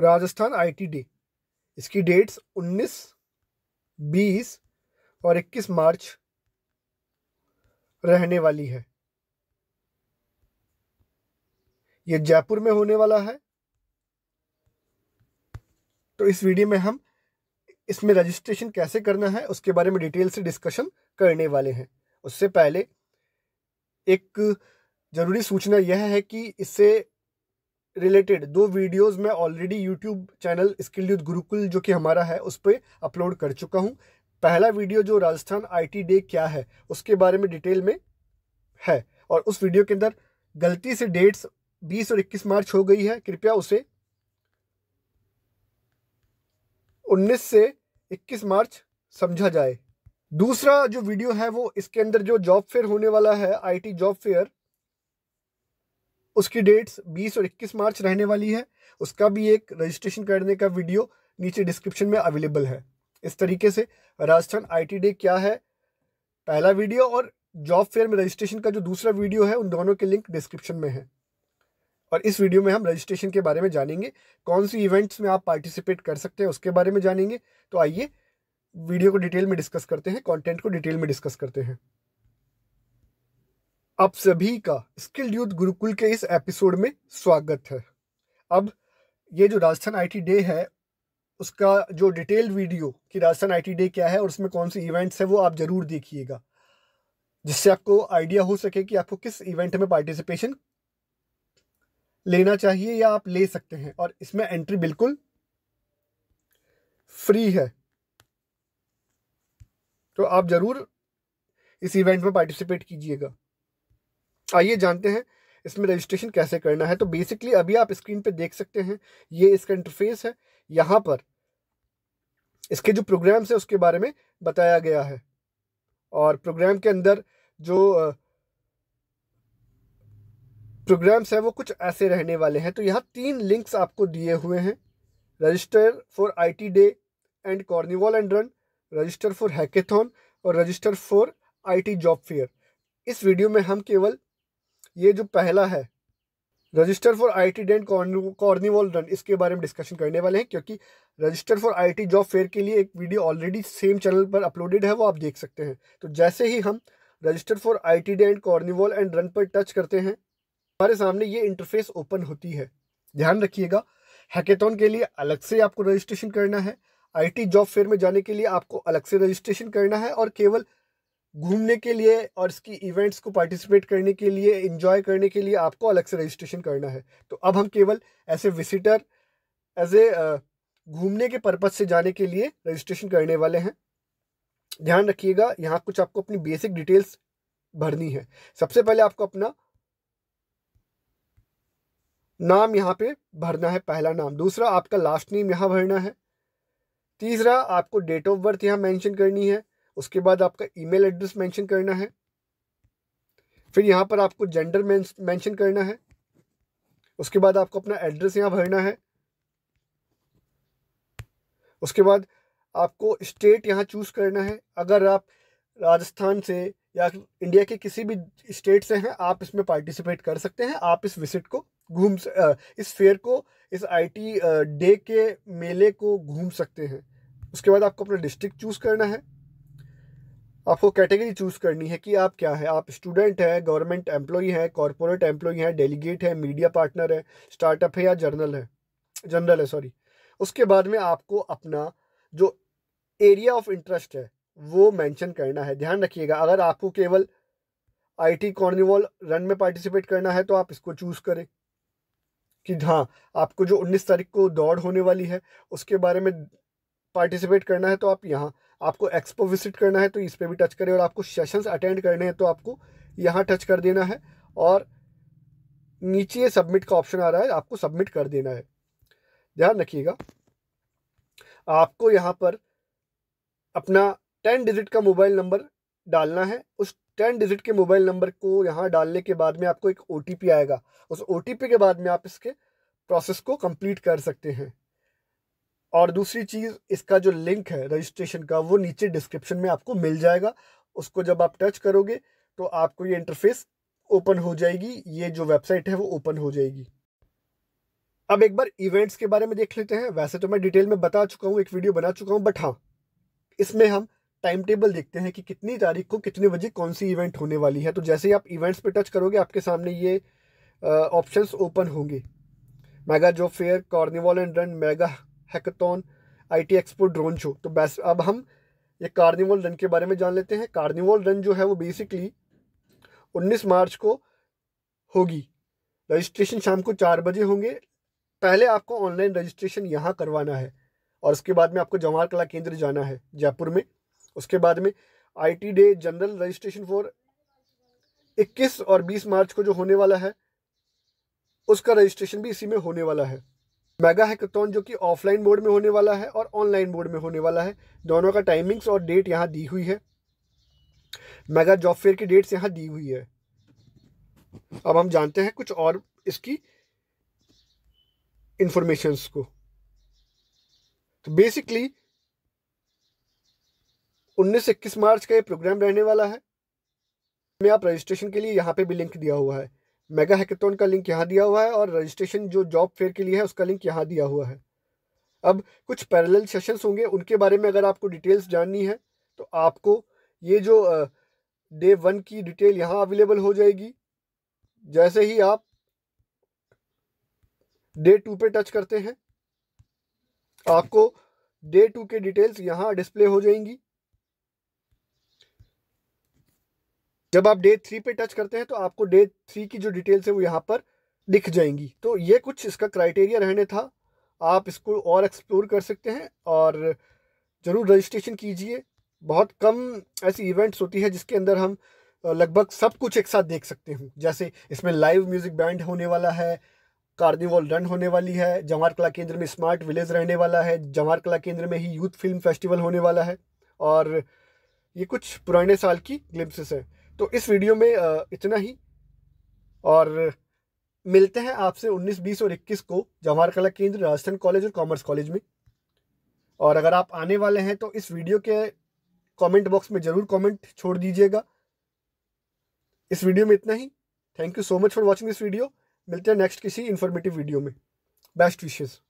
Rajasthan ITD इसकी dates 19, 20 और 21 मार्च रहने वाली है ये जयपुर में होने वाला है तो इस वीडियो में हम इसमें रजिस्ट्रेशन कैसे करना है उसके बारे में डिटेल से डिस्कशन करने वाले हैं उससे पहले एक ज़रूरी सूचना यह है कि इससे रिलेटेड दो वीडियोस मैं ऑलरेडी यूट्यूब चैनल स्किल युद्ध गुरुकुल जो कि हमारा है उस पर अपलोड कर चुका हूँ पहला वीडियो जो राजस्थान आईटी डे क्या है उसके बारे में डिटेल में है और उस वीडियो के अंदर गलती से डेट्स 20 और 21 मार्च हो गई है कृपया उसे 19 से 21 मार्च समझा जाए दूसरा जो वीडियो है वो इसके अंदर जो जॉब फेयर होने वाला है आईटी जॉब फेयर उसकी डेट्स 20 और 21 मार्च रहने वाली है उसका भी एक रजिस्ट्रेशन करने का वीडियो नीचे डिस्क्रिप्शन में अवेलेबल है इस तरीके से राजस्थान आईटी डे क्या है पहला वीडियो और जॉब फेयर में रजिस्ट्रेशन का जो दूसरा वीडियो है उन दोनों के लिंक डिस्क्रिप्शन में है और इस वीडियो में हम रजिस्ट्रेशन के बारे में जानेंगे कौन सी इवेंट्स में आप पार्टिसिपेट कर सकते हैं उसके बारे में जानेंगे तो आइए वीडियो को डिटेल में डिस्कस करते हैं कंटेंट को डिटेल में डिस्कस करते हैं आप सभी का स्किल्ड यूथ गुरुकुल के इस एपिसोड में स्वागत है अब ये जो राजस्थान आईटी डे है उसका जो डिटेल वीडियो कि राजस्थान आईटी डे क्या है और उसमें कौन से इवेंट्स है वो आप ज़रूर देखिएगा जिससे आपको आइडिया हो सके कि आपको किस इवेंट में पार्टिसिपेशन लेना चाहिए या आप ले सकते हैं और इसमें एंट्री बिल्कुल फ्री है तो आप ज़रूर इस इवेंट में पार्टिसिपेट कीजिएगा आइए जानते हैं इसमें रजिस्ट्रेशन कैसे करना है तो बेसिकली अभी आप स्क्रीन पे देख सकते हैं ये इसका इंटरफेस है यहाँ पर इसके जो प्रोग्राम्स है उसके बारे में बताया गया है और प्रोग्राम के अंदर जो प्रोग्राम्स हैं वो कुछ ऐसे रहने वाले हैं तो यहाँ तीन लिंक्स आपको दिए हुए हैं register for IT day and carnival and run register for hackathon और register for IT job fair इस वीडियो में हम केवल ये जो पहला है register for I T day and carnival run इसके बारे में डिस्कशन करने वाले हैं क्योंकि register for I T job fair के लिए एक वीडियो ऑलरेडी सेम चैनल पर अपलोडेड है वो आप देख सकते हैं तो जैसे ही हम register for I T day and carnival and run पर टच करते हैं हमारे सामने ये इंटरफेस ओपन होती है ध्यान रखिएगा हैकेथन के लिए अलग से आपको रजिस्ट्रेशन करना है आईटी जॉब फेयर में जाने के लिए आपको अलग से रजिस्ट्रेशन करना है और केवल घूमने के लिए और इसकी इवेंट्स को पार्टिसिपेट करने के लिए इन्जॉय करने के लिए आपको अलग से रजिस्ट्रेशन करना है तो अब हम केवल ऐसे विजिटर एज ए घूमने के पर्पज से जाने के लिए रजिस्ट्रेशन करने वाले हैं ध्यान रखिएगा यहाँ कुछ आपको अपनी बेसिक डिटेल्स भरनी है सबसे पहले आपको अपना नाम यहाँ पे भरना है पहला नाम दूसरा आपका लास्ट नेम यहाँ भरना है तीसरा आपको डेट ऑफ बर्थ यहाँ मेंशन करनी है उसके बाद आपका ईमेल एड्रेस मेंशन करना है फिर यहाँ पर आपको जेंडर मेंशन करना है उसके बाद आपको अपना एड्रेस यहाँ भरना है उसके बाद आपको स्टेट यहाँ चूज़ करना है अगर आप राजस्थान से या इंडिया के किसी भी स्टेट से हैं आप इसमें पार्टिसिपेट कर सकते हैं आप इस विजिट को घूम इस फेयर को इस आईटी डे के मेले को घूम सकते हैं उसके बाद आपको अपना डिस्ट्रिक्ट चूज़ करना है आपको कैटेगरी चूज़ करनी है कि आप क्या है आप स्टूडेंट हैं गवर्नमेंट एम्प्लॉई हैं कॉरपोरेट एम्प्लॉई हैं डेलीगेट हैं मीडिया पार्टनर है स्टार्टअप है या जर्नल है जनरल है सॉरी उसके बाद में आपको अपना जो एरिया ऑफ इंटरेस्ट है वो मेंशन करना है ध्यान रखिएगा अगर आपको केवल आईटी कॉर्निवॉल रन में पार्टिसिपेट करना है तो आप इसको चूज़ करें कि हाँ आपको जो 19 तारीख को दौड़ होने वाली है उसके बारे में पार्टिसिपेट करना है तो आप यहाँ आपको एक्सपो विजिट करना है तो इस पर भी टच करें और आपको सेशंस अटेंड करने हैं तो आपको यहाँ टच कर देना है और नीचे सबमिट का ऑप्शन आ रहा है आपको सबमिट कर देना है ध्यान रखिएगा आपको यहाँ पर अपना टेन डिजिट का मोबाइल नंबर डालना है उस टेन डिजिट के मोबाइल नंबर को यहाँ डालने के बाद में आपको एक ओ आएगा उस ओ के बाद में आप इसके प्रोसेस को कंप्लीट कर सकते हैं और दूसरी चीज़ इसका जो लिंक है रजिस्ट्रेशन का वो नीचे डिस्क्रिप्शन में आपको मिल जाएगा उसको जब आप टच करोगे तो आपको ये इंटरफेस ओपन हो जाएगी ये जो वेबसाइट है वो ओपन हो जाएगी अब एक बार इवेंट्स के बारे में देख लेते हैं वैसे तो मैं डिटेल में बता चुका हूँ एक वीडियो बना चुका हूँ बट हाँ इसमें हम टाइम टेबल देखते हैं कि कितनी तारीख को कितने बजे कौन सी इवेंट होने वाली है तो जैसे ही आप इवेंट्स पे टच करोगे आपके सामने ये ऑप्शंस ओपन होंगे मेगा जो fair carnival and run mega I IT expo drone show तो बैस अब हम ये कार्निवल रन के बारे में जान लेते हैं कार्निवल रन जो है वो बेसिकली 19 मार्च को होगी रजिस्ट्रेशन शाम को चार बजे होंगे पहले आपको ऑनलाइन रजिस्ट्रेशन यहाँ करवाना है और उसके बाद में आपको जवाहर कला केंद्र जाना है जयपुर में उसके बाद में IT day general registration for 21 और 20 मार्च को जो होने वाला है उसका रजिस्ट्रेशन भी इसी में होने वाला है मेगा हैकाथॉन जो कि ऑफलाइन मोड में होने वाला है और ऑनलाइन मोड में होने वाला है दोनों का टाइमिंग्स और डेट यहाँ दी हुई है मेगा जॉब फेयर की डेट्स यहाँ दी हुई है अब हम जानते हैं कुछ और इसकी इंफॉर्मेशंस को तो बेसिकली उन्नीस इक्कीस मार्च का ये प्रोग्राम रहने वाला है मैं आप रजिस्ट्रेशन के लिए यहाँ पे भी लिंक दिया हुआ है मेगा हैकेथन का लिंक यहाँ दिया हुआ है और रजिस्ट्रेशन जो जॉब फेयर के लिए है उसका लिंक यहाँ दिया हुआ है अब कुछ पैरेलल सेशंस होंगे उनके बारे में अगर आपको डिटेल्स जाननी है तो आपको ये जो डे वन की डिटेल यहाँ अवेलेबल हो जाएगी जैसे ही आप डे टू पे टच करते हैं आपको डे टू के डिटेल्स यहाँ डिस्प्ले हो जाएंगी जब आप डे थ्री पे टच करते हैं तो आपको डे थ्री की जो डिटेल्स है वो यहाँ पर दिख जाएंगी तो ये कुछ इसका क्राइटेरिया रहने था आप इसको और एक्सप्लोर कर सकते हैं और ज़रूर रजिस्ट्रेशन कीजिए बहुत कम ऐसी इवेंट्स होती है जिसके अंदर हम लगभग सब कुछ एक साथ देख सकते हैं जैसे इसमें लाइव म्यूज़िक बैंड होने वाला है कार्निवल रन होने वाली है जवाहर कला केंद्र में स्मार्ट विलेज रहने वाला है जवाहर कला केंद्र में ही यूथ फिल्म फेस्टिवल होने वाला है और ये कुछ पुराने साल की ग्लिम्प्सेस हैं तो इस वीडियो में इतना ही और मिलते हैं आपसे 19, 20 और 21 को जवाहर कला केंद्र राजस्थान कॉलेज और कॉमर्स कॉलेज में और अगर आप आने वाले हैं तो इस वीडियो के कमेंट बॉक्स में ज़रूर कमेंट छोड़ दीजिएगा इस वीडियो में इतना ही thank you so much for watching this video मिलते हैं नेक्स्ट किसी इन्फॉर्मेटिव वीडियो में बेस्ट विशेज़